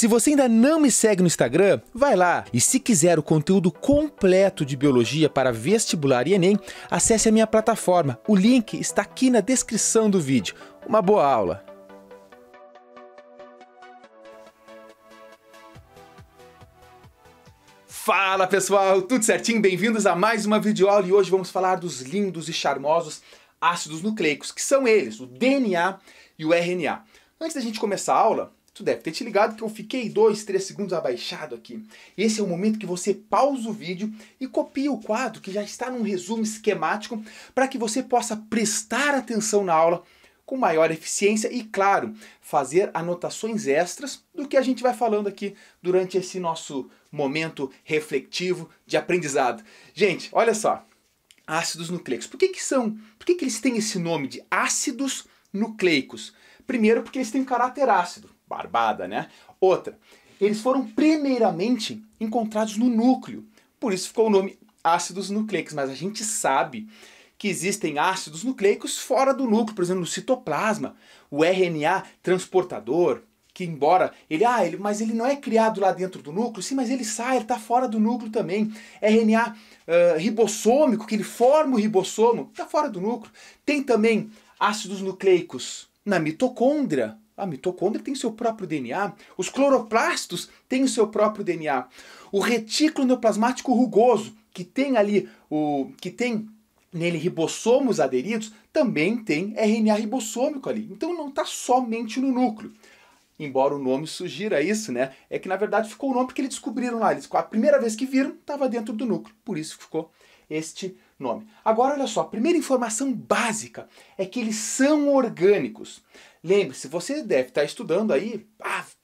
Se você ainda não me segue no Instagram, vai lá. E se quiser o conteúdo completo de biologia para vestibular e Enem, acesse a minha plataforma. O link está aqui na descrição do vídeo. Uma boa aula! Fala pessoal, tudo certinho? Bem-vindos a mais uma videoaula e hoje vamos falar dos lindos e charmosos ácidos nucleicos, que são eles, o DNA e o RNA. Antes da gente começar a aula, Tu deve ter te ligado que eu fiquei 2, 3 segundos abaixado aqui. Esse é o momento que você pausa o vídeo e copia o quadro que já está num resumo esquemático para que você possa prestar atenção na aula com maior eficiência e, claro, fazer anotações extras do que a gente vai falando aqui durante esse nosso momento refletivo de aprendizado. Gente, olha só. Ácidos nucleicos. Por que, que são? Por que, que eles têm esse nome de ácidos nucleicos? Primeiro, porque eles têm um caráter ácido barbada, né? Outra, eles foram primeiramente encontrados no núcleo, por isso ficou o nome ácidos nucleicos, mas a gente sabe que existem ácidos nucleicos fora do núcleo, por exemplo, no citoplasma, o RNA transportador, que embora ele, ah, ele, mas ele não é criado lá dentro do núcleo, sim, mas ele sai, ele está fora do núcleo também. RNA uh, ribossômico, que ele forma o ribossomo, está fora do núcleo. Tem também ácidos nucleicos na mitocôndria, a ah, mitocôndria tem seu próprio DNA, os cloroplastos têm o seu próprio DNA. O retículo neoplasmático rugoso, que tem ali o que tem nele ribossomos aderidos, também tem RNA ribossômico ali. Então não está somente no núcleo. Embora o nome sugira isso, né? É que na verdade ficou o nome porque eles descobriram lá. Eles, a primeira vez que viram, estava dentro do núcleo. Por isso ficou este nome. Agora olha só, a primeira informação básica é que eles são orgânicos. Lembre-se, você deve estar tá estudando aí,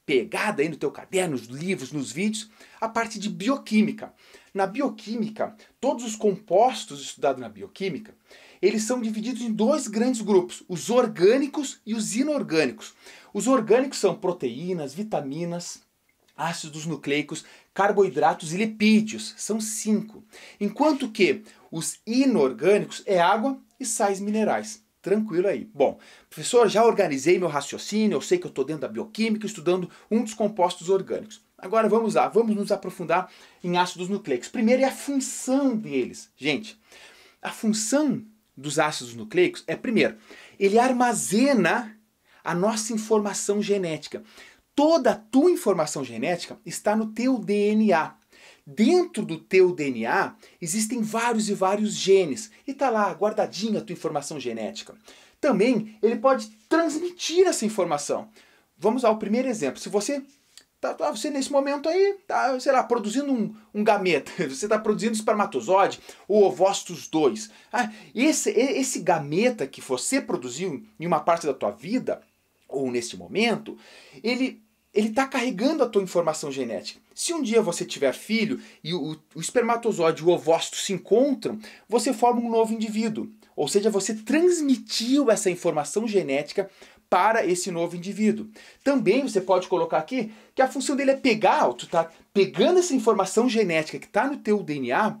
pegada aí no teu caderno, nos livros, nos vídeos, a parte de bioquímica. Na bioquímica, todos os compostos estudados na bioquímica, eles são divididos em dois grandes grupos, os orgânicos e os inorgânicos. Os orgânicos são proteínas, vitaminas, ácidos nucleicos, carboidratos e lipídios. São cinco. Enquanto que os inorgânicos é água e sais minerais tranquilo aí. Bom, professor, já organizei meu raciocínio, eu sei que eu estou dentro da bioquímica estudando um dos compostos orgânicos. Agora vamos lá, vamos nos aprofundar em ácidos nucleicos. Primeiro é a função deles. Gente, a função dos ácidos nucleicos é, primeiro, ele armazena a nossa informação genética. Toda a tua informação genética está no teu DNA. Dentro do teu DNA existem vários e vários genes e está lá guardadinha a tua informação genética. Também ele pode transmitir essa informação. Vamos ao primeiro exemplo. Se você tá, tá você nesse momento aí tá, sei lá, produzindo um, um gameta, você está produzindo espermatozoide ou ovócitos 2. Ah, esse, esse gameta que você produziu em uma parte da tua vida ou nesse momento, ele ele está carregando a tua informação genética. Se um dia você tiver filho e o, o espermatozoide e o ovócito se encontram, você forma um novo indivíduo. Ou seja, você transmitiu essa informação genética para esse novo indivíduo. Também você pode colocar aqui que a função dele é pegar, tu tá pegando essa informação genética que está no teu DNA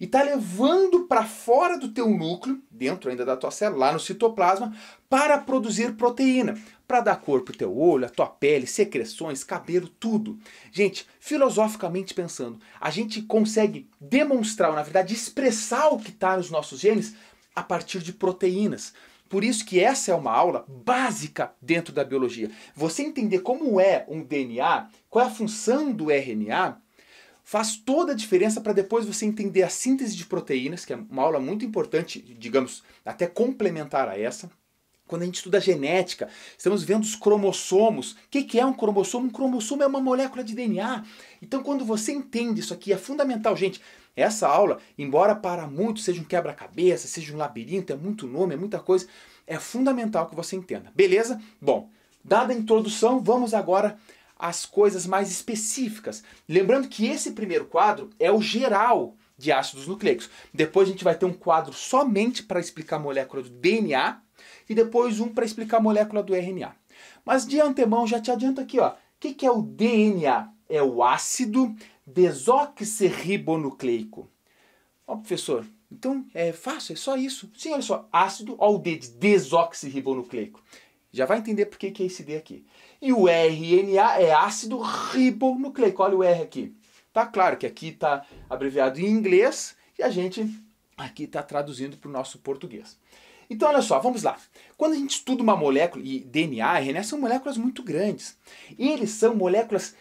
e está levando para fora do teu núcleo, dentro ainda da tua célula, lá no citoplasma, para produzir proteína, para dar cor para o teu olho, a tua pele, secreções, cabelo, tudo. Gente, filosoficamente pensando, a gente consegue demonstrar, ou na verdade expressar o que está nos nossos genes a partir de proteínas. Por isso que essa é uma aula básica dentro da biologia. Você entender como é um DNA, qual é a função do RNA, faz toda a diferença para depois você entender a síntese de proteínas, que é uma aula muito importante, digamos, até complementar a essa. Quando a gente estuda a genética, estamos vendo os cromossomos. O que, é um cromossomo? Um cromossomo é uma molécula de DNA. Então, quando você entende isso aqui, é fundamental, gente. Essa aula, embora para muitos seja um quebra-cabeça, seja um labirinto, é muito nome, é muita coisa, é fundamental que você entenda. Beleza? Bom, dada a introdução, vamos agora as coisas mais específicas. Lembrando que esse primeiro quadro é o geral de ácidos nucleicos. Depois a gente vai ter um quadro somente para explicar a molécula do DNA e depois um para explicar a molécula do RNA. Mas de antemão já te adianto aqui, ó. O que, que é o DNA? É o ácido desoxirribonucleico. Ó, professor, então é fácil, é só isso. Sim, olha só, ácido, ó o D de desoxirribonucleico. Já vai entender por que, que é esse D aqui. E o RNA é ácido ribonucleico. Olha o R aqui. Tá claro que aqui está abreviado em inglês e a gente aqui está traduzindo para o nosso português. Então, olha só, vamos lá. Quando a gente estuda uma molécula, e DNA, RNA são moléculas muito grandes. E eles são moléculas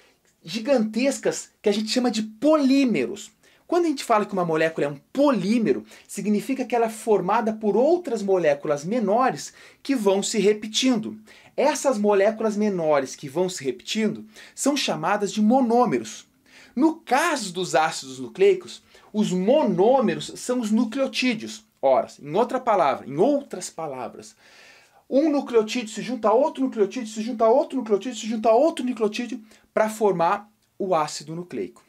gigantescas que a gente chama de polímeros. Quando a gente fala que uma molécula é um polímero, significa que ela é formada por outras moléculas menores que vão se repetindo. Essas moléculas menores que vão se repetindo são chamadas de monômeros. No caso dos ácidos nucleicos, os monômeros são os nucleotídeos. Ora, em outra palavra, em outras palavras, um nucleotídeo se junta a outro nucleotídeo, se junta a outro nucleotídeo, se junta a outro nucleotídeo para formar o ácido nucleico.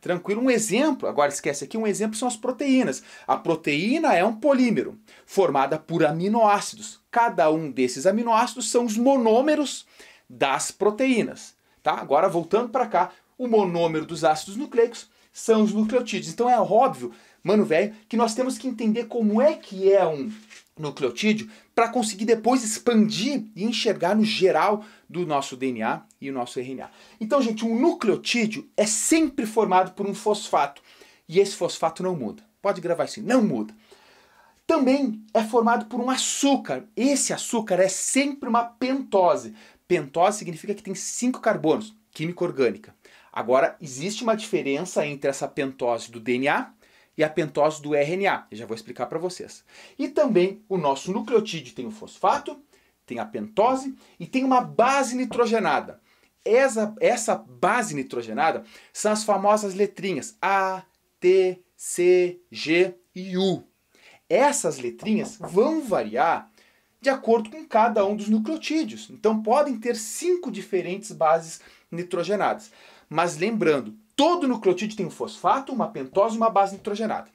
Tranquilo? Um exemplo, agora esquece aqui, um exemplo são as proteínas. A proteína é um polímero formada por aminoácidos. Cada um desses aminoácidos são os monômeros das proteínas. Tá? Agora voltando para cá, o monômero dos ácidos nucleicos são os nucleotídeos. Então é óbvio, mano velho, que nós temos que entender como é que é um nucleotídeo para conseguir depois expandir e enxergar no geral do nosso DNA e o nosso RNA. Então, gente, um nucleotídeo é sempre formado por um fosfato e esse fosfato não muda. Pode gravar assim, não muda. Também é formado por um açúcar. Esse açúcar é sempre uma pentose. Pentose significa que tem cinco carbonos, química orgânica. Agora, existe uma diferença entre essa pentose do DNA e a pentose do RNA. Eu já vou explicar para vocês. E também o nosso nucleotídeo tem o fosfato, tem a pentose e tem uma base nitrogenada. Essa, essa base nitrogenada são as famosas letrinhas A, T, C, G e U. Essas letrinhas vão variar de acordo com cada um dos nucleotídeos. Então podem ter cinco diferentes bases nitrogenadas. Mas lembrando, Todo nucleotídeo tem um fosfato, uma pentose e uma base nitrogenada.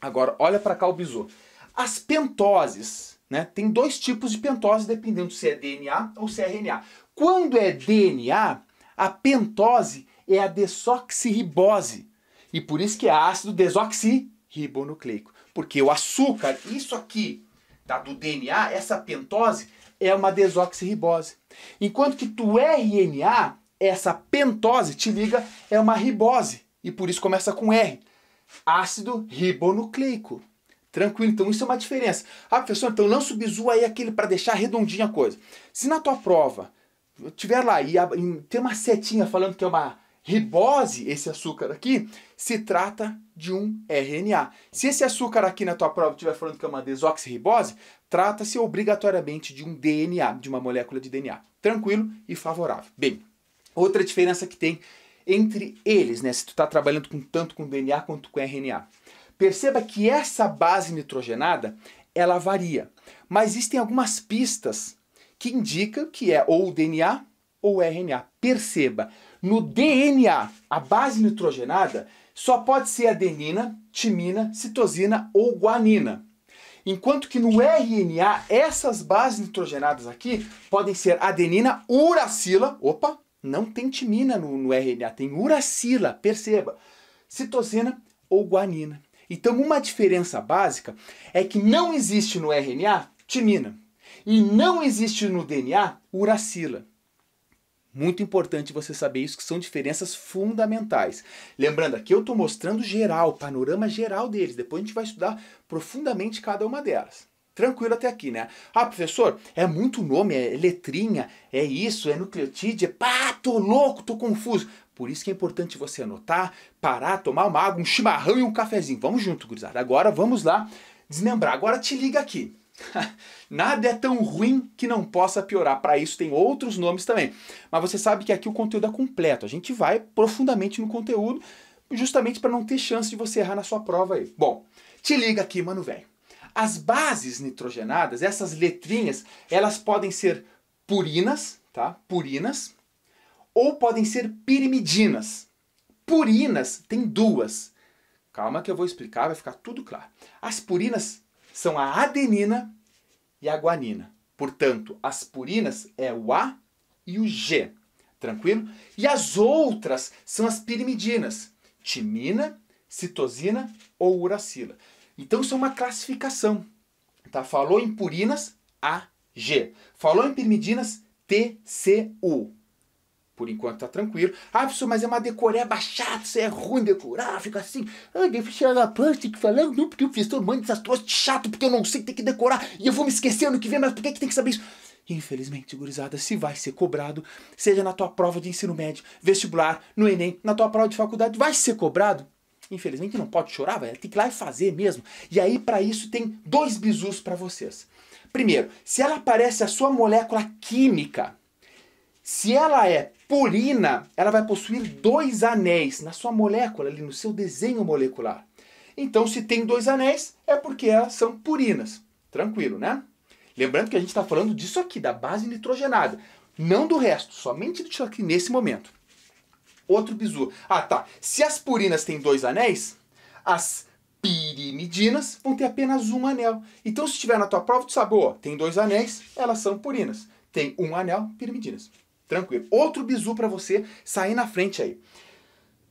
Agora, olha para cá o bizu. As pentoses, né? Tem dois tipos de pentose, dependendo se é DNA ou se é RNA. Quando é DNA, a pentose é a desoxirribose. E por isso que é ácido desoxirribonucleico. Porque o açúcar, isso aqui tá, do DNA, essa pentose, é uma desoxirribose. Enquanto que tu RNA essa pentose te liga é uma ribose e por isso começa com R. Ácido ribonucleico. Tranquilo, então isso é uma diferença. Ah, professor, então lança o bizu aí aquele para deixar redondinha a coisa. Se na tua prova tiver lá e, tem uma setinha falando que é uma ribose, esse açúcar aqui, se trata de um RNA. Se esse açúcar aqui na tua prova tiver falando que é uma desoxirribose, trata-se obrigatoriamente de um DNA, de uma molécula de DNA. Tranquilo e favorável. Bem, Outra diferença que tem entre eles, né, se tu está trabalhando com, tanto com DNA quanto com RNA. Perceba que essa base nitrogenada, ela varia, mas existem algumas pistas que indicam que é ou DNA ou RNA. Perceba, no DNA, a base nitrogenada só pode ser adenina, timina, citosina ou guanina. Enquanto que no RNA, essas bases nitrogenadas aqui podem ser adenina, uracila, opa, não tem timina no, no RNA, tem uracila, perceba. Citosina ou guanina. Então, uma diferença básica é que não existe no RNA timina e não existe no DNA uracila. Muito importante você saber isso, que são diferenças fundamentais. Lembrando, aqui eu estou mostrando geral, o panorama geral deles. Depois a gente vai estudar profundamente cada uma delas tranquilo até aqui, né? Ah, professor, é muito nome, é letrinha, é isso, é nucleotide, é pá, tô louco, tô confuso. Por isso que é importante você anotar, parar, tomar uma água, um chimarrão e um cafezinho. Vamos junto, gurizada. Agora vamos lá desmembrar. Agora te liga aqui. Nada é tão ruim que não possa piorar. Para isso tem outros nomes também. Mas você sabe que aqui o conteúdo é completo. A gente vai profundamente no conteúdo, justamente para não ter chance de você errar na sua prova aí. Bom, te liga aqui, mano velho. As bases nitrogenadas, essas letrinhas, elas podem ser purinas, tá? Purinas, ou podem ser pirimidinas. Purinas tem duas. Calma que eu vou explicar, vai ficar tudo claro. As purinas são a adenina e a guanina. Portanto, as purinas é o A e o G. Tranquilo? E as outras são as pirimidinas: timina, citosina ou uracila. Então isso é uma classificação. Tá? Falou em purinas, A, G. Falou em pirimidinas, U. Por enquanto tá tranquilo. Ah, professor, mas é uma decoreba é chata, isso é ruim decorar, fica assim. Ah, deve chegar que falando, não, porque o professor manda essas coisas chato, porque eu não sei, que tem que decorar, e eu vou me esquecer ano que vem, mas por que, que tem que saber isso? Infelizmente, gurizada, se vai ser cobrado, seja na tua prova de ensino médio, vestibular, no Enem, na tua prova de faculdade, vai ser cobrado Infelizmente não pode chorar, vai ter que ir lá e fazer mesmo. E aí para isso tem dois bisus para vocês. Primeiro, se ela aparece a sua molécula química, se ela é purina, ela vai possuir dois anéis na sua molécula, ali no seu desenho molecular. Então, se tem dois anéis, é porque elas são purinas. Tranquilo, né? Lembrando que a gente está falando disso aqui, da base nitrogenada. Não do resto, somente disso aqui nesse momento. Outro bizu. Ah, tá. Se as purinas têm dois anéis, as pirimidinas vão ter apenas um anel. Então, se estiver na tua prova, tu sabe, ó, tem dois anéis, elas são purinas. Tem um anel, pirimidinas. Tranquilo. Outro bizu para você sair na frente aí.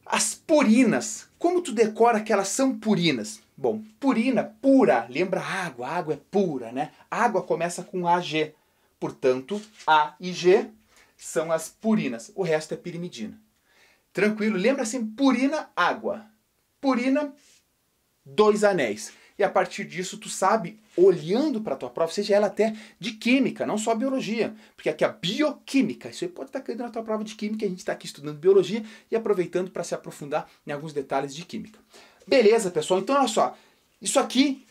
As purinas. Como tu decora que elas são purinas? Bom, purina, pura, lembra água, água é pura, né? Água começa com AG. Portanto, A e G são as purinas. O resto é pirimidina tranquilo. Lembra assim, purina, água. Purina, dois anéis. E a partir disso tu sabe, olhando para a tua prova, seja ela até de química, não só biologia, porque aqui a bioquímica, isso aí pode estar tá caindo na tua prova de química, a gente está aqui estudando biologia e aproveitando para se aprofundar em alguns detalhes de química. Beleza, pessoal? Então olha só, isso aqui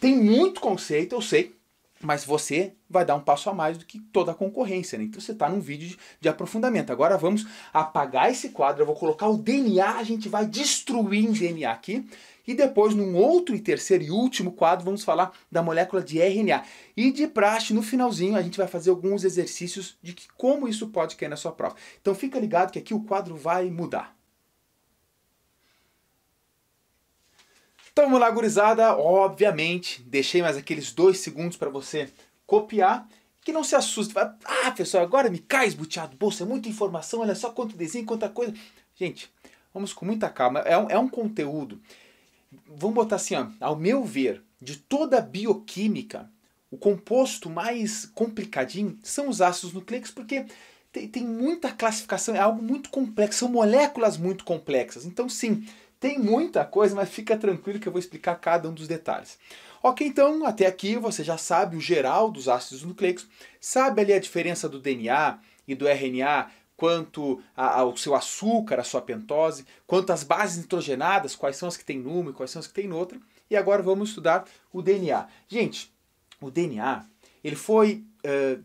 tem muito conceito, eu sei, mas você vai dar um passo a mais do que toda a concorrência. Né? Então você está num vídeo de, de, aprofundamento. Agora vamos apagar esse quadro, eu vou colocar o DNA, a gente vai destruir o DNA aqui. E depois, num outro e terceiro e último quadro, vamos falar da molécula de RNA. E de praxe, no finalzinho, a gente vai fazer alguns exercícios de que, como isso pode cair na sua prova. Então fica ligado que aqui o quadro vai mudar. Então vamos lá, gurizada. Obviamente, deixei mais aqueles dois segundos para você copiar. Que não se assuste. Vai, ah, pessoal, agora me cai esbuteado. Bolsa, é muita informação. Olha só quanto desenho, quanta coisa. Gente, vamos com muita calma. É um, é um conteúdo. Vamos botar assim, ó, ao meu ver, de toda a bioquímica, o composto mais complicadinho são os ácidos nucleicos, porque tem, tem muita classificação, é algo muito complexo, são moléculas muito complexas. Então, sim, tem muita coisa, mas fica tranquilo que eu vou explicar cada um dos detalhes. Ok, então até aqui você já sabe o geral dos ácidos nucleicos, sabe ali a diferença do DNA e do RNA quanto ao seu açúcar, a sua pentose, quanto às bases nitrogenadas, quais são as que tem numa e quais são as que tem noutra. E agora vamos estudar o DNA. Gente, o DNA ele foi uh,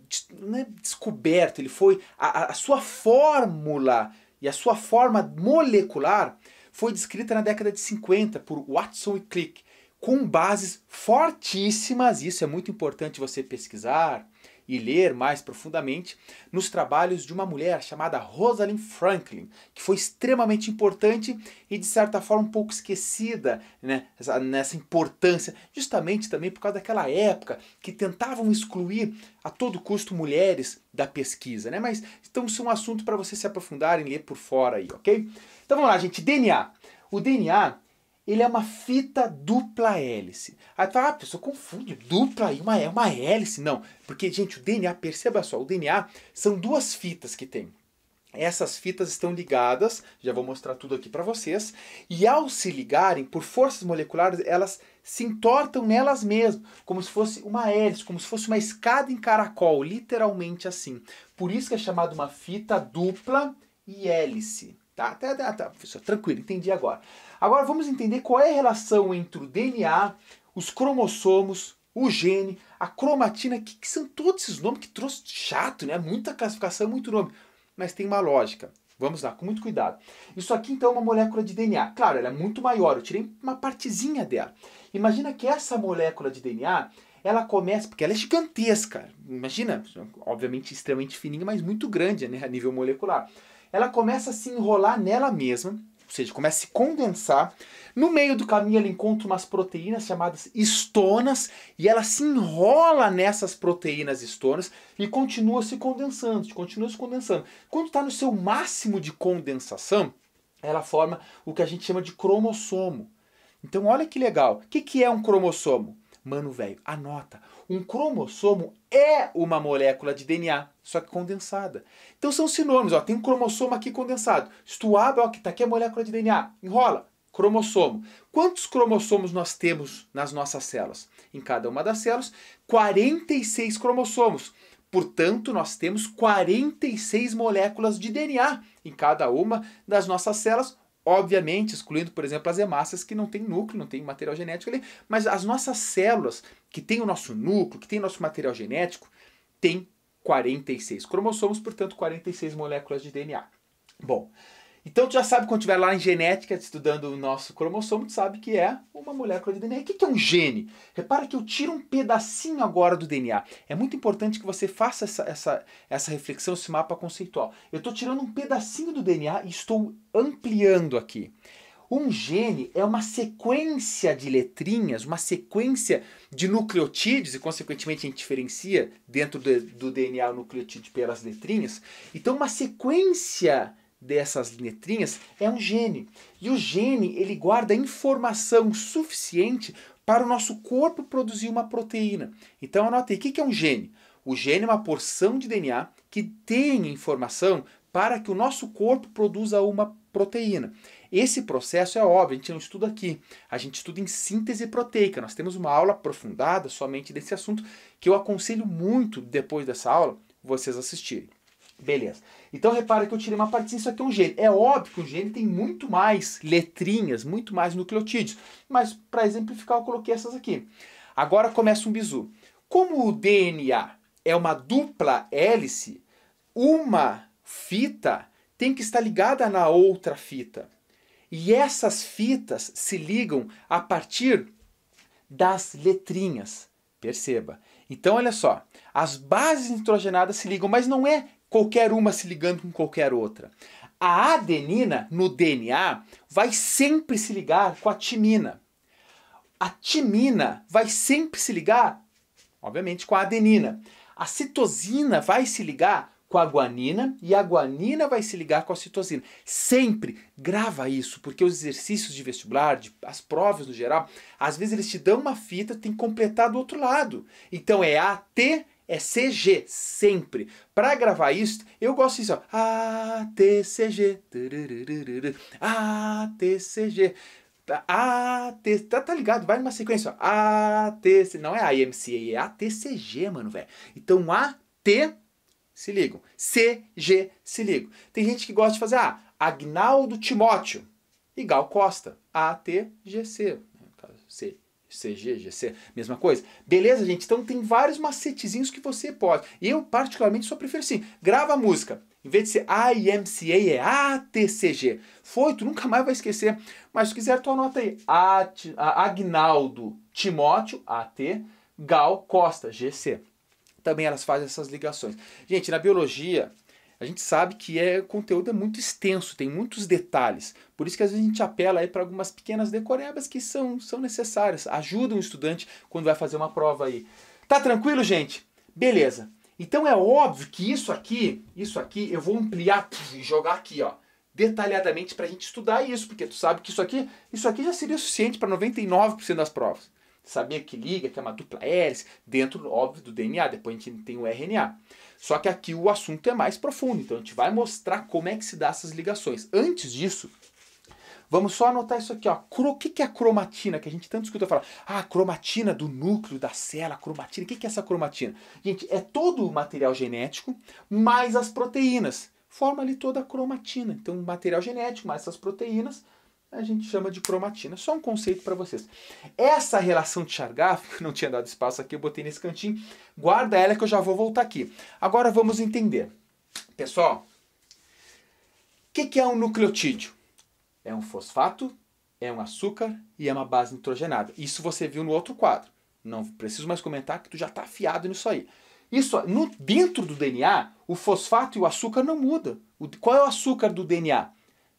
descoberto, ele foi a, a sua fórmula e a sua forma molecular foi descrita na década de 50 por Watson e Crick, com bases fortíssimas, isso é muito importante você pesquisar e ler mais profundamente, nos trabalhos de uma mulher chamada Rosalind Franklin, que foi extremamente importante e de certa forma um pouco esquecida né, nessa importância, justamente também por causa daquela época que tentavam excluir a todo custo mulheres da pesquisa, né? Mas então isso é um assunto para você se aprofundar e ler por fora aí, ok? Então vamos lá, gente. DNA. O DNA ele é uma fita dupla hélice. Aí tu fala, ah, a pessoa confunde dupla e uma, é uma hélice. Não, porque, gente, o DNA, perceba só, o DNA são duas fitas que tem. Essas fitas estão ligadas, já vou mostrar tudo aqui para vocês, e ao se ligarem, por forças moleculares, elas se entortam nelas mesmas, como se fosse uma hélice, como se fosse uma escada em caracol, literalmente assim. Por isso que é chamado uma fita dupla e hélice. Tá, tá, tá, tá, professor, tranquilo, entendi agora. Agora vamos entender qual é a relação entre o DNA, os cromossomos, o gene, a cromatina, que, que são todos esses nomes que trouxe chato, né? Muita classificação, muito nome. Mas tem uma lógica. Vamos lá, com muito cuidado. Isso aqui então é uma molécula de DNA. Claro, ela é muito maior, eu tirei uma partezinha dela. Imagina que essa molécula de DNA, ela começa, porque ela é gigantesca. Imagina, obviamente extremamente fininha, mas muito grande né, a nível molecular ela começa a se enrolar nela mesma, ou seja, começa a se condensar. No meio do caminho ela encontra umas proteínas chamadas estonas e ela se enrola nessas proteínas estonas e continua se condensando, continua se condensando. Quando está no seu máximo de condensação, ela forma o que a gente chama de cromossomo. Então olha que legal. O que, que é um cromossomo? Mano, velho, anota. Um cromossomo é uma molécula de DNA, só que condensada. Então são sinônimos. Ó, tem um cromossomo aqui condensado. Se tu abre, ó, que tá aqui a molécula de DNA. Enrola. Cromossomo. Quantos cromossomos nós temos nas nossas células? Em cada uma das células, 46 cromossomos. Portanto, nós temos 46 moléculas de DNA em cada uma das nossas células Obviamente, excluindo, por exemplo, as hemácias que não têm núcleo, não tem material genético ali, mas as nossas células que têm o nosso núcleo, que têm o nosso material genético, têm 46 cromossomos, portanto 46 moléculas de DNA. Bom, então tu já sabe quando estiver lá em genética estudando o nosso cromossomo, tu sabe que é uma molécula de DNA. O que é um gene? Repara que eu tiro um pedacinho agora do DNA. É muito importante que você faça essa, essa, essa reflexão, esse mapa conceitual. Eu estou tirando um pedacinho do DNA e estou ampliando aqui. Um gene é uma sequência de letrinhas, uma sequência de nucleotídeos, e consequentemente a gente diferencia dentro do, do DNA o nucleotídeo pelas letrinhas. Então, uma sequência dessas letrinhas é um gene. E o gene, ele guarda informação suficiente para o nosso corpo produzir uma proteína. Então anota aí, o que é um gene? O gene é uma porção de DNA que tem informação para que o nosso corpo produza uma proteína. Esse processo é óbvio, a gente não estuda aqui. A gente estuda em síntese proteica. Nós temos uma aula aprofundada somente desse assunto que eu aconselho muito depois dessa aula vocês assistirem. Beleza. Então repare que eu tirei uma parte isso aqui é um gene. É óbvio que o gene tem muito mais letrinhas, muito mais nucleotídeos, mas para exemplificar eu coloquei essas aqui. Agora começa um bizu. Como o DNA é uma dupla hélice, uma fita tem que estar ligada na outra fita. E essas fitas se ligam a partir das letrinhas. Perceba. Então, olha só, as bases nitrogenadas se ligam, mas não é qualquer uma se ligando com qualquer outra. A adenina no DNA vai sempre se ligar com a timina. A timina vai sempre se ligar, obviamente, com a adenina. A citosina vai se ligar com a guanina e a guanina vai se ligar com a citosina. Sempre grava isso, porque os exercícios de vestibular, de, as provas no geral, às vezes eles te dão uma fita, tem que completar do outro lado. Então é AT é CG, sempre. Para gravar isso, eu gosto disso, ó. ATCG. ATCG. Tá, AT, tá, tá ligado? Vai numa sequência, ó. ATC, não é IMC, é ATCG, mano, velho. Então T se ligam. G se ligam. Tem gente que gosta de fazer, ah, Agnaldo Timóteo e Gal Costa. ATGC, no caso, C, tá, CG, GC, mesma coisa. Beleza, gente? Então tem vários macetezinhos que você pode. Eu, particularmente, só prefiro assim. Grava a música. Em vez de ser IMCA, é ATCG. Foi, tu nunca mais vai esquecer. Mas se quiser, tu anota aí. A Agnaldo Timóteo, AT, Gal Costa, GC. Também elas fazem essas ligações. Gente, na biologia, a gente sabe que é o conteúdo é muito extenso, tem muitos detalhes. Por isso que às vezes a gente apela aí para algumas pequenas decorebas que são, são necessárias, ajudam o estudante quando vai fazer uma prova aí. Tá tranquilo, gente? Beleza. Então é óbvio que isso aqui, isso aqui eu vou ampliar e jogar aqui, ó, detalhadamente para a gente estudar isso, porque tu sabe que isso aqui, isso aqui já seria suficiente para 99% das provas. Saber que liga, que é uma dupla hélice, dentro, óbvio, do DNA, depois a gente tem o RNA. Só que aqui o assunto é mais profundo, então a gente vai mostrar como é que se dá essas ligações. Antes disso, Vamos só anotar isso aqui, ó. O que, é a cromatina? Que a gente tanto escuta falar. Ah, a cromatina do núcleo da célula, cromatina. O que, que é essa cromatina? Gente, é todo o material genético mais as proteínas. Forma ali toda a cromatina. Então, material genético mais essas proteínas a gente chama de cromatina. Só um conceito para vocês. Essa relação de Chargaff, que não tinha dado espaço aqui, eu botei nesse cantinho. Guarda ela que eu já vou voltar aqui. Agora vamos entender. Pessoal, o que, que é um nucleotídeo? É um fosfato, é um açúcar e é uma base nitrogenada. Isso você viu no outro quadro. Não preciso mais comentar que tu já está afiado nisso aí. Isso, no, dentro do DNA, o fosfato e o açúcar não mudam. qual é o açúcar do DNA?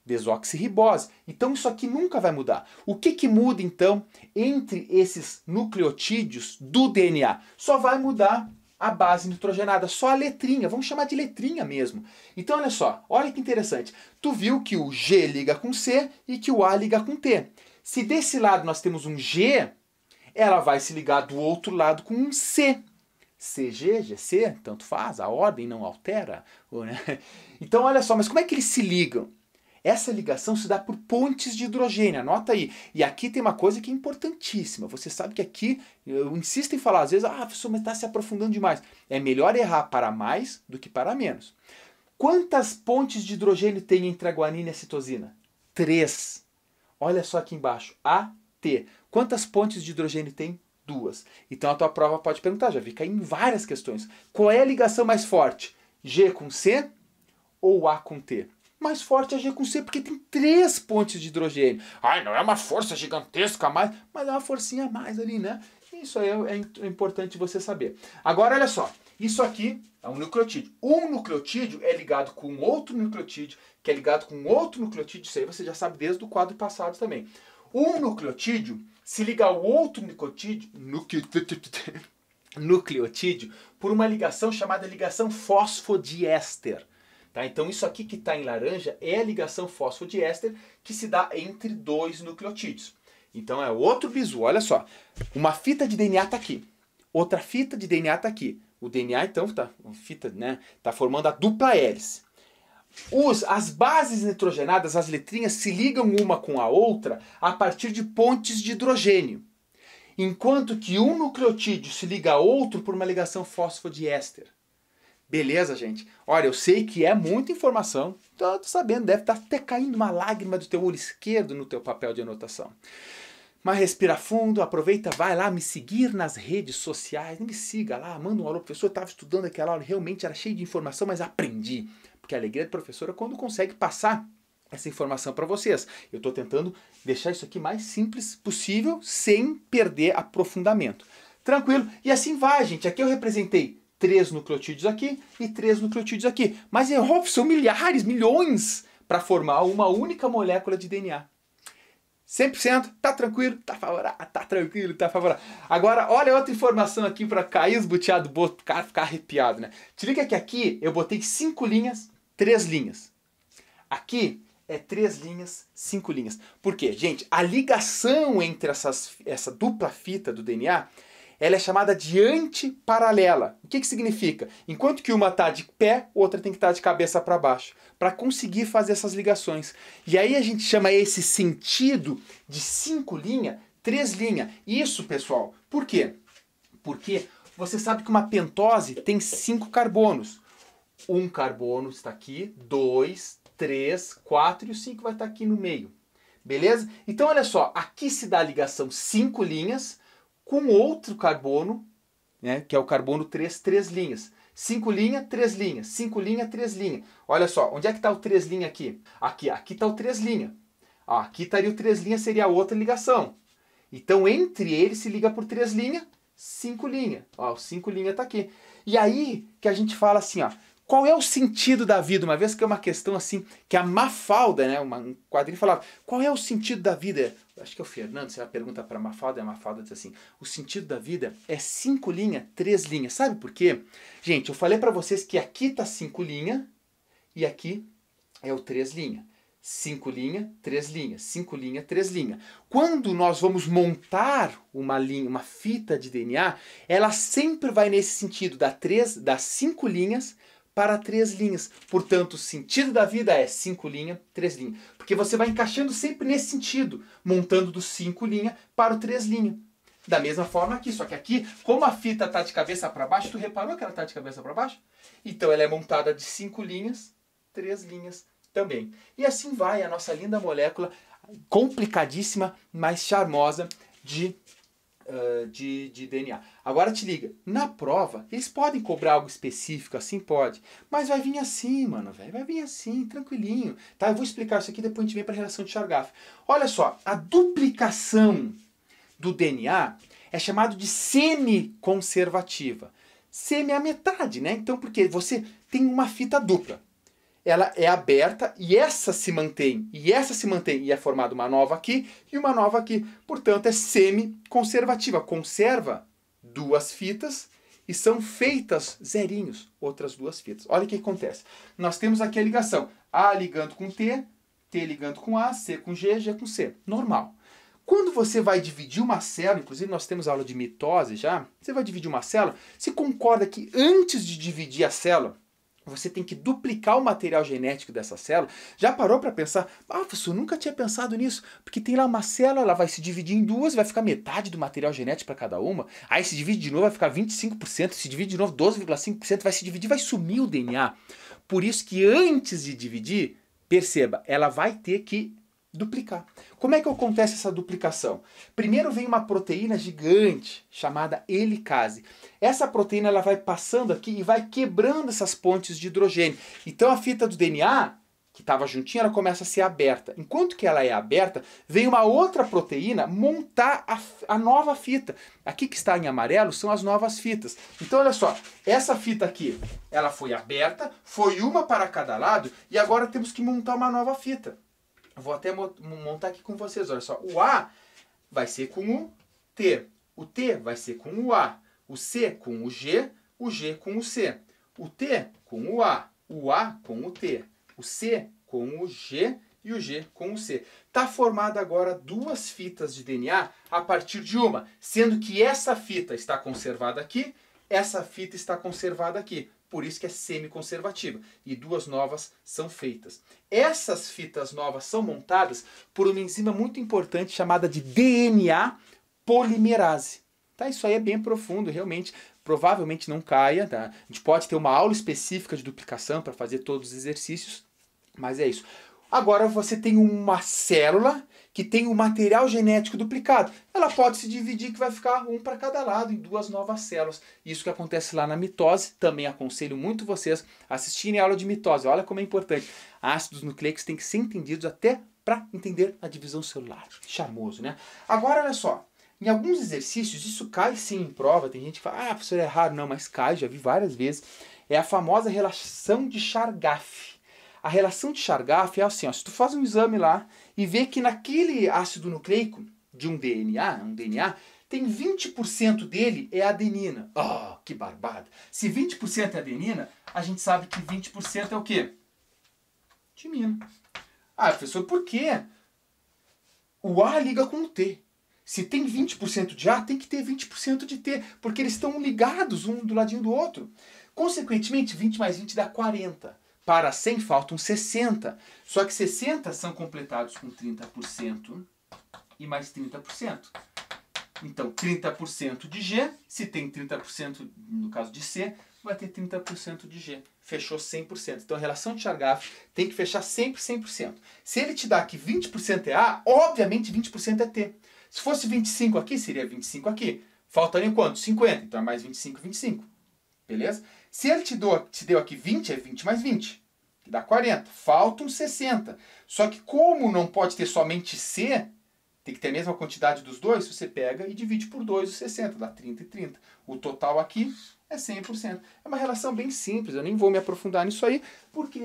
desoxirribose. Então isso aqui nunca vai mudar. O que, que muda então entre esses nucleotídeos do DNA? Só vai mudar a base nitrogenada, só a letrinha, vamos chamar de letrinha mesmo. Então olha só, olha que interessante. Tu viu que o G liga com C e que o A liga com T. Se desse lado nós temos um G, ela vai se ligar do outro lado com um C. CG, GC, tanto faz, a ordem não altera. Né? Então olha só, mas como é que eles se ligam? Essa ligação se dá por pontes de hidrogênio, anota aí. E aqui tem uma coisa que é importantíssima. Você sabe que aqui, eu insisto em falar, às vezes, ah, professor, mas está se aprofundando demais. É melhor errar para mais do que para menos. Quantas pontes de hidrogênio tem entre a guanina e a citosina? Três. Olha só aqui embaixo, A, T. Quantas pontes de hidrogênio tem? Duas. Então a tua prova pode perguntar, já fica em várias questões. Qual é a ligação mais forte? G com C ou A com T? mais forte é a G com C, porque tem três pontes de hidrogênio. Ai, não é uma força gigantesca a mais, mas é uma forcinha a mais ali, né? Isso aí é, é, é, importante você saber. Agora, olha só. Isso aqui é um nucleotídeo. Um nucleotídeo é ligado com outro nucleotídeo, que é ligado com outro nucleotídeo. Isso aí você já sabe desde o quadro passado também. Um nucleotídeo se liga ao outro nucleotídeo, nucleotídeo por uma ligação chamada ligação fosfodiéster. Tá? Então isso aqui que está em laranja é a ligação fosfodiéster que se dá entre dois nucleotídeos. Então é outro bizu, olha só. Uma fita de DNA está aqui, outra fita de DNA está aqui. O DNA então está fita, né? Tá formando a dupla hélice. Os, as bases nitrogenadas, as letrinhas, se ligam uma com a outra a partir de pontes de hidrogênio. Enquanto que um nucleotídeo se liga a outro por uma ligação fosfodiéster. Beleza, gente? Olha, eu sei que é muita informação. Tô, tô sabendo, deve estar tá até caindo uma lágrima do teu olho esquerdo no teu papel de anotação. Mas respira fundo, aproveita, vai lá me seguir nas redes sociais, me siga lá, manda um alô, professor, eu estava estudando aquela aula, realmente era cheio de informação, mas aprendi. Porque a alegria do professor é quando consegue passar essa informação para vocês. Eu estou tentando deixar isso aqui mais simples possível, sem perder aprofundamento. Tranquilo? E assim vai, gente. Aqui eu representei três nucleotídeos aqui e três nucleotídeos aqui. Mas é óbvio, são milhares, milhões para formar uma única molécula de DNA. 100%, tá tranquilo, tá favorável, tá tranquilo, tá favorável. Agora, olha outra informação aqui para cair os buteados do boto, cara ficar arrepiado, né? Te liga que aqui eu botei cinco linhas, três linhas. Aqui é três linhas, cinco linhas. Por quê? Gente, a ligação entre essas, essa dupla fita do DNA ela é chamada de antiparalela. O que, que significa? Enquanto que uma está de pé, outra tem que estar tá de cabeça para baixo, para conseguir fazer essas ligações. E aí a gente chama esse sentido de cinco linha, três linha. Isso, pessoal, por quê? Porque você sabe que uma pentose tem cinco carbonos. Um carbono está aqui, dois, três, quatro e o cinco vai estar tá aqui no meio. Beleza? Então, olha só, aqui se dá a ligação cinco linhas, com outro carbono, né, que é o carbono 3, 3 linhas. 5 linha, 3 linhas, 5 linha, 3 linha. Olha só, onde é que está o 3 linha aqui? Aqui, aqui está o 3 linha. Aqui estaria o 3 linha, seria a outra ligação. Então, entre eles se liga por 3 linha, 5 linha. o 5 linha está aqui. E aí que a gente fala assim, ó, qual é o sentido da vida? Uma vez que é uma questão assim, que a Mafalda, né, uma, um quadrinho falava, qual é o sentido da vida? Acho que é o Fernando, se ela pergunta para a Mafalda, a Mafalda diz assim: "O sentido da vida é cinco linhas, três linhas". Sabe por quê? Gente, eu falei para vocês que aqui tá cinco linhas e aqui é o três linhas. Cinco linhas, três linhas, cinco linhas, três linhas. Quando nós vamos montar uma linha, uma fita de DNA, ela sempre vai nesse sentido, da três, das cinco linhas para três linhas. Portanto, o sentido da vida é cinco linha, três linha. Porque você vai encaixando sempre nesse sentido, montando do cinco linha para o três linha. Da mesma forma aqui, só que aqui, como a fita está de cabeça para baixo, tu reparou que ela está de cabeça para baixo? Então ela é montada de cinco linhas, três linhas também. E assim vai a nossa linda molécula complicadíssima, mas charmosa de uh, de, de DNA. Agora te liga, na prova, eles podem cobrar algo específico, assim pode. Mas vai vir assim, mano, velho. Vai vir assim, tranquilinho. Tá? Eu vou explicar isso aqui, depois a gente vem para a relação de Chargaff. Olha só, a duplicação do DNA é chamado de semiconservativa. Semi é a metade, né? Então, porque você tem uma fita dupla ela é aberta e essa se mantém, e essa se mantém, e é formada uma nova aqui e uma nova aqui. Portanto, é semi-conservativa, conserva duas fitas e são feitas zerinhos, outras duas fitas. Olha o que acontece. Nós temos aqui a ligação A ligando com T, T ligando com A, C com G, G com C. Normal. Quando você vai dividir uma célula, inclusive nós temos aula de mitose já, você vai dividir uma célula, se concorda que antes de dividir a célula, você tem que duplicar o material genético dessa célula. Já parou para pensar? Ah, professor, nunca tinha pensado nisso. Porque tem lá uma célula, ela vai se dividir em duas, vai ficar metade do material genético para cada uma. Aí se divide de novo, vai ficar 25%, se divide de novo 12,5%, vai se dividir, vai sumir o DNA. Por isso que antes de dividir, perceba, ela vai ter que duplicar. Como é que acontece essa duplicação? Primeiro vem uma proteína gigante chamada helicase. Essa proteína ela vai passando aqui e vai quebrando essas pontes de hidrogênio. Então a fita do DNA que estava juntinha, ela começa a ser aberta. Enquanto que ela é aberta, vem uma outra proteína montar a, a nova fita. Aqui que está em amarelo são as novas fitas. Então, olha só, essa fita aqui, ela foi aberta, foi uma para cada lado, e agora temos que montar uma nova fita. Vou até montar aqui com vocês, olha só. O A vai ser com o T. O T vai ser com o A. O C com o G. O G com o C. O T com o A. O A com o T. O C com o G. E o G com o C. Está formada agora duas fitas de DNA a partir de uma, sendo que essa fita está conservada aqui, essa fita está conservada aqui por isso que é semi-conservativa. E duas novas são feitas. Essas fitas novas são montadas por uma enzima muito importante chamada de DNA polimerase. Tá, isso aí é bem profundo, realmente. Provavelmente não caia. Tá? A gente pode ter uma aula específica de duplicação para fazer todos os exercícios, mas é isso. Agora você tem uma célula que tem o material genético duplicado. Ela pode se dividir que vai ficar um para cada lado em duas novas células. Isso que acontece lá na mitose. Também aconselho muito vocês assistirem a aula de mitose. Olha como é importante. Ácidos nucleicos têm que ser entendidos até para entender a divisão celular. Charmoso, né? Agora olha só. Em alguns exercícios isso cai sim em prova. Tem gente que fala: "Ah, professor, é raro". Não, mas cai, já vi várias vezes. É a famosa relação de Chargaff a relação de Chargaff é assim, ó, se tu faz um exame lá e vê que naquele ácido nucleico de um DNA, um DNA, tem 20% dele é adenina. Oh, que barbada. Se 20% é adenina, a gente sabe que 20% é o quê? Timina. Ah, professor, por quê? O A liga com o T. Se tem 20% de A, tem que ter 20% de T, porque eles estão ligados um do ladinho do outro. Consequentemente, 20 mais 20 dá 40 para 100 faltam 60. Só que 60 são completados com 30% e mais 30%. Então, 30% de G, se tem 30% no caso de C, vai ter 30% de G. Fechou 100%. Então, a relação de Chargaff tem que fechar sempre 100%. Se ele te dá que 20% é A, obviamente 20% é T. Se fosse 25 aqui, seria 25 aqui. Faltaria quanto? 50. Então, é mais 25, 25. Beleza? Se ele te deu, te deu aqui 20, é 20 mais 20, que dá 40. Faltam 60. Só que como não pode ter somente C, tem que ter a mesma quantidade dos dois, você pega e divide por 2 os 60, dá 30 e 30. O total aqui é 100%. É uma relação bem simples, eu nem vou me aprofundar nisso aí, porque...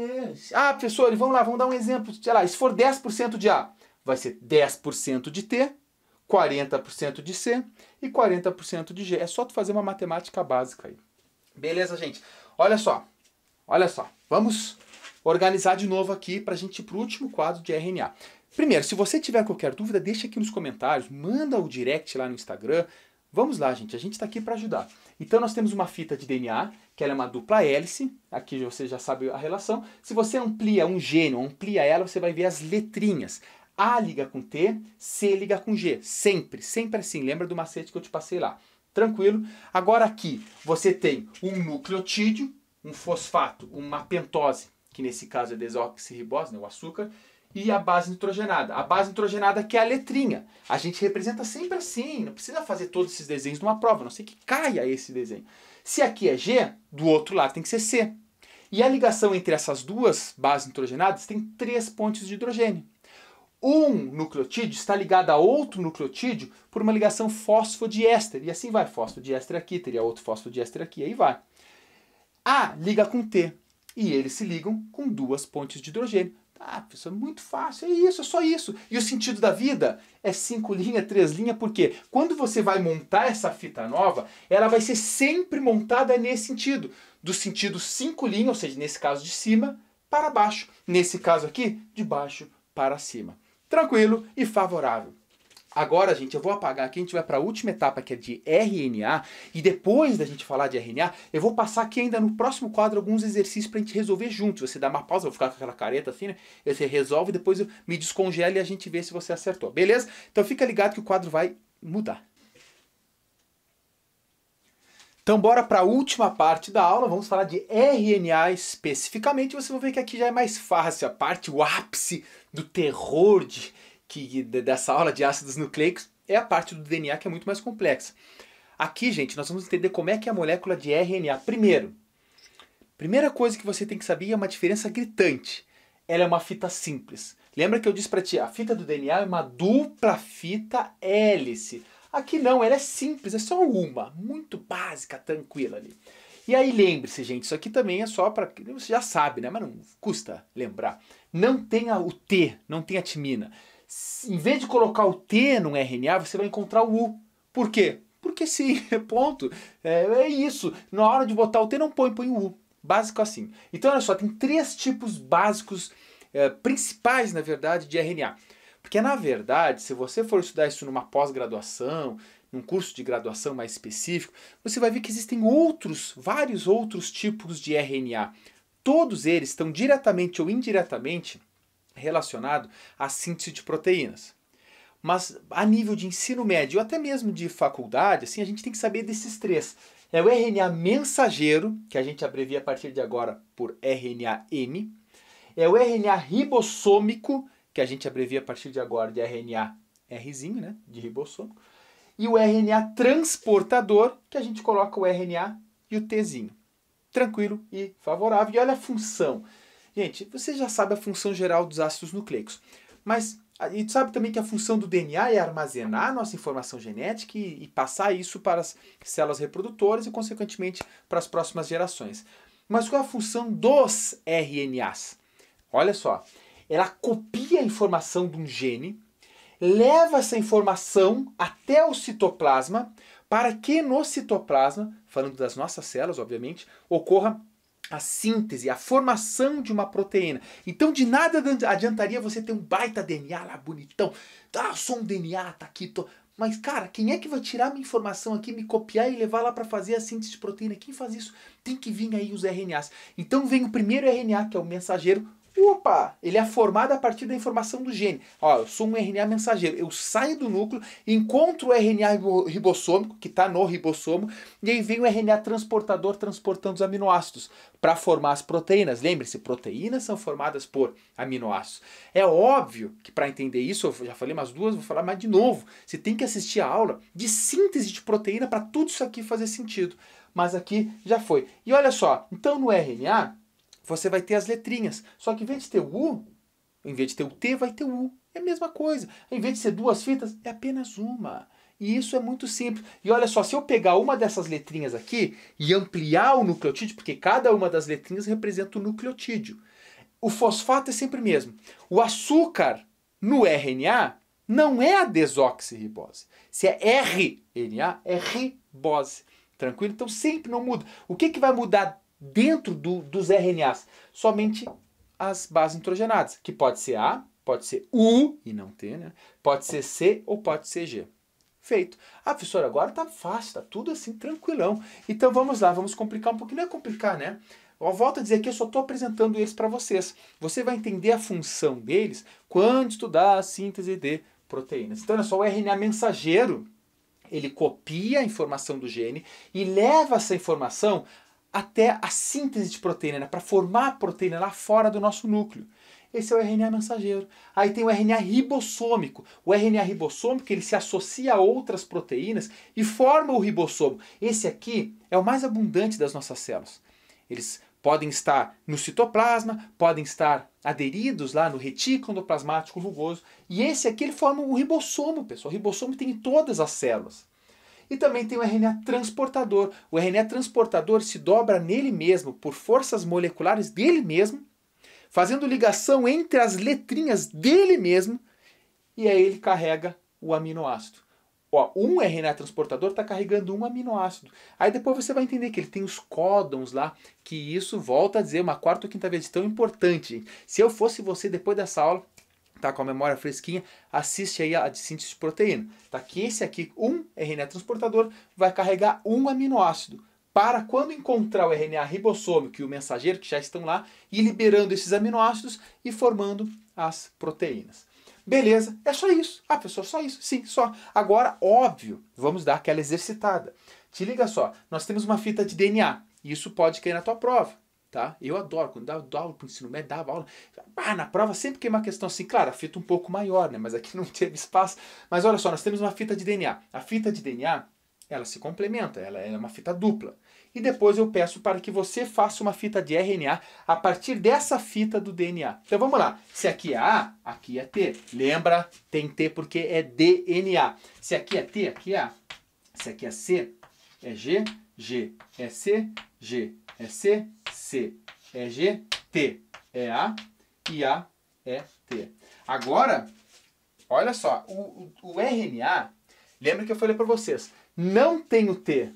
Ah, professor, vamos lá, vamos dar um exemplo. Sei lá, se for 10% de A, vai ser 10% de T, 40% de C e 40% de G. É só tu fazer uma matemática básica aí. Beleza, gente? Olha só. Olha só. Vamos organizar de novo aqui para a gente ir para o último quadro de RNA. Primeiro, se você tiver qualquer dúvida, deixa aqui nos comentários, manda o direct lá no Instagram. Vamos lá, gente, a gente está aqui para ajudar. Então nós temos uma fita de DNA, que ela é uma dupla hélice, aqui você já sabe a relação. Se você amplia um gênio, amplia ela, você vai ver as letrinhas. A liga com T, C liga com G, sempre, sempre assim. Lembra do macete que eu te passei lá. Tranquilo? Agora aqui você tem um nucleotídeo, um fosfato, uma pentose, que nesse caso é desoxirribose, né, o açúcar, e a base nitrogenada. A base nitrogenada que é a letrinha. A gente representa sempre assim, não precisa fazer todos esses desenhos numa prova, a não sei que caia esse desenho. Se aqui é G, do outro lado tem que ser C. E a ligação entre essas duas bases nitrogenadas tem três pontes de hidrogênio um nucleotídeo está ligado a outro nucleotídeo por uma ligação fosfodiéster. E assim vai, fosfodiéster aqui, teria outro fosfodiéster aqui, aí vai. A liga com T e eles se ligam com duas pontes de hidrogênio. Ah, é muito fácil, é isso, é só isso. E o sentido da vida é cinco linhas, três linhas, porque quando você vai montar essa fita nova, ela vai ser sempre montada nesse sentido. Do sentido cinco linhas, ou seja, nesse caso de cima para baixo. Nesse caso aqui, de baixo para cima tranquilo e favorável. Agora, gente, eu vou apagar aqui, a gente vai para a última etapa que é de RNA, e depois da gente falar de RNA, eu vou passar aqui ainda no próximo quadro alguns exercícios para a gente resolver juntos. Você dá uma pausa, eu vou ficar com aquela careta assim, né? Você resolve, depois eu me descongela e a gente vê se você acertou, beleza? Então fica ligado que o quadro vai mudar. Então bora para a última parte da aula, vamos falar de RNA especificamente. Você vai ver que aqui já é mais fácil, a parte, o ápice do terror de, que, dessa aula de ácidos nucleicos é a parte do DNA que é muito mais complexa. Aqui, gente, nós vamos entender como é que é a molécula de RNA. Primeiro, primeira coisa que você tem que saber é uma diferença gritante. Ela é uma fita simples. Lembra que eu disse para ti, a fita do DNA é uma dupla fita hélice. Aqui não, ela é simples, é só uma, muito básica, tranquila ali. E aí lembre-se, gente, isso aqui também é só para você já sabe, né? Mas não custa lembrar. Não tenha o T, não tenha timina. Em vez de colocar o T no RNA, você vai encontrar o U. Por quê? Porque sim, ponto. É, é isso. Na hora de botar o T, não põe, põe o U. Básico assim. Então, olha só, tem três tipos básicos, é, principais, na verdade, de RNA. Porque, na verdade, se você for estudar isso numa pós-graduação, num curso de graduação mais específico, você vai ver que existem outros, vários outros tipos de RNA. Todos eles estão diretamente ou indiretamente relacionados à síntese de proteínas. Mas a nível de ensino médio, ou até mesmo de faculdade, assim, a gente tem que saber desses três. É o RNA mensageiro, que a gente abrevia a partir de agora por RNA-M. É o RNA ribossômico, que a gente abrevia a partir de agora de RNA Rzinho, né, de ribossomo, e o RNA transportador, que a gente coloca o RNA e o Tzinho. Tranquilo e favorável. E olha a função. Gente, você já sabe a função geral dos ácidos nucleicos, mas e sabe também que a função do DNA é armazenar nossa informação genética e, e passar isso para as células reprodutoras e, consequentemente, para as próximas gerações. Mas qual é a função dos RNAs? Olha só, ela copia a informação de um gene, leva essa informação até o citoplasma, para que no citoplasma, falando das nossas células, obviamente, ocorra a síntese, a formação de uma proteína. Então de nada adiantaria você ter um baita DNA lá bonitão. Ah, sou um DNA, tá aqui, tô... Mas, cara, quem é que vai tirar minha informação aqui, me copiar e levar lá para fazer a síntese de proteína? Quem faz isso? Tem que vir aí os RNAs. Então vem o primeiro RNA, que é o mensageiro, Opa! Ele é formado a partir da informação do gene. Ó, eu sou um RNA mensageiro. Eu saio do núcleo, encontro o RNA ribossômico, que está no ribossomo, e aí vem o RNA transportador transportando os aminoácidos para formar as proteínas. Lembre-se, proteínas são formadas por aminoácidos. É óbvio que para entender isso, eu já falei umas duas, vou falar mais de novo. Você tem que assistir a aula de síntese de proteína para tudo isso aqui fazer sentido. Mas aqui já foi. E olha só, então no RNA você vai ter as letrinhas. Só que em vez de ter o U, em vez de ter o T, vai ter o U. É a mesma coisa. Em vez de ser duas fitas, é apenas uma. E isso é muito simples. E olha só, se eu pegar uma dessas letrinhas aqui e ampliar o nucleotídeo, porque cada uma das letrinhas representa o nucleotídeo. O fosfato é sempre o mesmo. O açúcar no RNA não é a desoxirribose. Se é RNA, é ribose. Tranquilo? Então sempre não muda. O que, que vai mudar dentro do, dos RNAs, somente as bases nitrogenadas, que pode ser A, pode ser U e não T, né? Pode ser C ou pode ser G. Feito. Ah, professor, agora tá fácil, tá tudo assim tranquilão. Então vamos lá, vamos complicar um pouquinho. Não é complicar, né? Eu volto a dizer que eu só estou apresentando eles para vocês. Você vai entender a função deles quando estudar a síntese de proteínas. Então, olha só, o RNA mensageiro, ele copia a informação do gene e leva essa informação até a síntese de proteína, né? para formar a proteína lá fora do nosso núcleo. Esse é o RNA mensageiro. Aí tem o RNA ribossômico. O RNA ribossômico ele se associa a outras proteínas e forma o ribossomo. Esse aqui é o mais abundante das nossas células. Eles podem estar no citoplasma, podem estar aderidos lá no retículo endoplasmático rugoso. E esse aqui ele forma o ribossomo, pessoal. O ribossomo tem em todas as células. E também tem o RNA transportador. O RNA transportador se dobra nele mesmo por forças moleculares dele mesmo, fazendo ligação entre as letrinhas dele mesmo, e aí ele carrega o aminoácido. Ó, um RNA transportador está carregando um aminoácido. Aí depois você vai entender que ele tem os códons lá, que isso volta a dizer uma quarta ou quinta vez tão importante. Se eu fosse você depois dessa aula, tá com a memória fresquinha, assiste aí a de síntese de proteína. Tá que esse aqui, um RNA transportador, vai carregar um aminoácido. Para quando encontrar o RNA ribossômico e o mensageiro, que já estão lá, e liberando esses aminoácidos e formando as proteínas. Beleza, é só isso. Ah, pessoal, só isso. Sim, só. Agora, óbvio, vamos dar aquela exercitada. Te liga só, nós temos uma fita de DNA. Isso pode cair na tua prova. Tá? Eu adoro, quando dava aula para o ensino médio, dava aula. Ah, na prova sempre queima uma questão assim, claro, a fita um pouco maior, né? mas aqui não teve espaço. Mas olha só, nós temos uma fita de DNA. A fita de DNA ela se complementa, ela é uma fita dupla. E depois eu peço para que você faça uma fita de RNA a partir dessa fita do DNA. Então vamos lá. Se aqui é A, aqui é T. Lembra, tem T porque é DNA. Se aqui é T, aqui é A. Se aqui é C, é G. G é C. G é C. C é G, T é A e A é T. Agora, olha só, o, o RNA, lembra que eu falei para vocês, não tem o T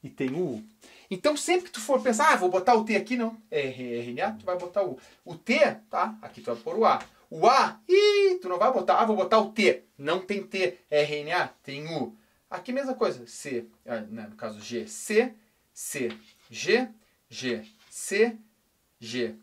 e tem o U. Então, sempre que tu for pensar, ah, vou botar o T aqui, não. É RNA, tu vai botar o U. O T, tá? Aqui tu vai pôr o A. O A, ih, tu não vai botar. Ah, vou botar o T. Não tem T. RNA, tem U. Aqui mesma coisa. C, ah, né, no caso G, C, C, G, G, C, G.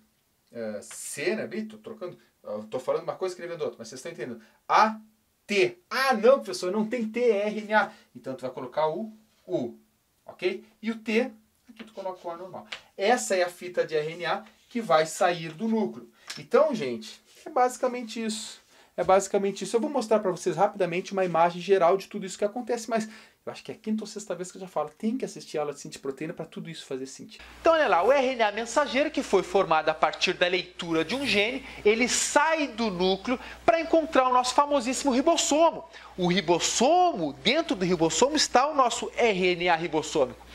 Uh, C, né? Ih, tô trocando. Eu tô falando uma coisa escrevendo outra, mas vocês estão entendendo. A, T. Ah, não, professor, não tem T, R, N, A. Então tu vai colocar o U, ok? E o T, aqui tu coloca o A normal. Essa é a fita de RNA que vai sair do núcleo. Então, gente, é basicamente isso. É basicamente isso. Eu vou mostrar para vocês rapidamente uma imagem geral de tudo isso que acontece, mas eu acho que é a quinta ou sexta vez que eu já falo, tem que assistir aula de síntese proteína para tudo isso fazer sentido. Então, olha lá, o RNA mensageiro, que foi formado a partir da leitura de um gene, ele sai do núcleo para encontrar o nosso famosíssimo ribossomo. O ribossomo, dentro do ribossomo está o nosso RNA ribossômico.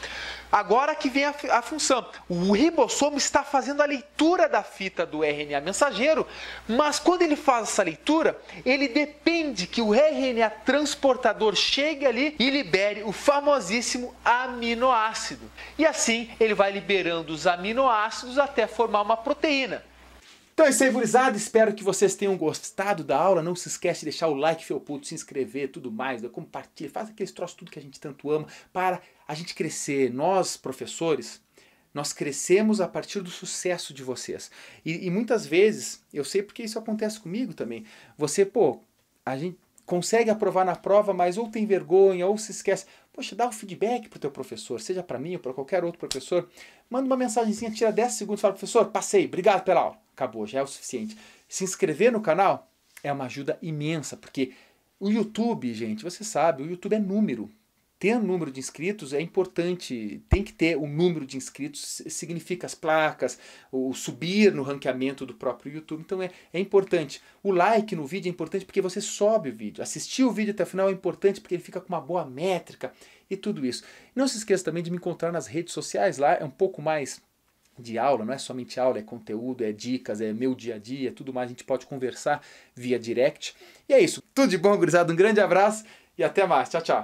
Agora que vem a, a função. O ribossomo está fazendo a leitura da fita do RNA mensageiro, mas quando ele faz essa leitura, ele depende que o RNA transportador chegue ali e libere o famosíssimo aminoácido. E assim ele vai liberando os aminoácidos até formar uma proteína. Então é isso aí, gurizada. Espero que vocês tenham gostado da aula. Não se esquece de deixar o like, felputo, se inscrever, tudo mais. Né? Compartilha, faz aqueles troços tudo que a gente tanto ama para a gente crescer, nós professores, nós crescemos a partir do sucesso de vocês. E, e, muitas vezes, eu sei porque isso acontece comigo também. Você, pô, a gente consegue aprovar na prova, mas ou tem vergonha, ou se esquece. Poxa, dá o um feedback pro teu professor, seja para mim ou para qualquer outro professor. Manda uma mensagenzinha, tira 10 segundos, fala, professor, passei, obrigado pela aula. Acabou, já é o suficiente. Se inscrever no canal é uma ajuda imensa, porque o YouTube, gente, você sabe, o YouTube é número ter número de inscritos é importante, tem que ter o um número de inscritos, significa as placas, o subir no ranqueamento do próprio YouTube, então é, é importante. O like no vídeo é importante porque você sobe o vídeo, assistir o vídeo até o final é importante porque ele fica com uma boa métrica e tudo isso. Não se esqueça também de me encontrar nas redes sociais, lá é um pouco mais de aula, não é somente aula, é conteúdo, é dicas, é meu dia a dia, tudo mais, a gente pode conversar via direct. E é isso. Tudo de bom, gurizada, um grande abraço e até mais. Tchau, tchau.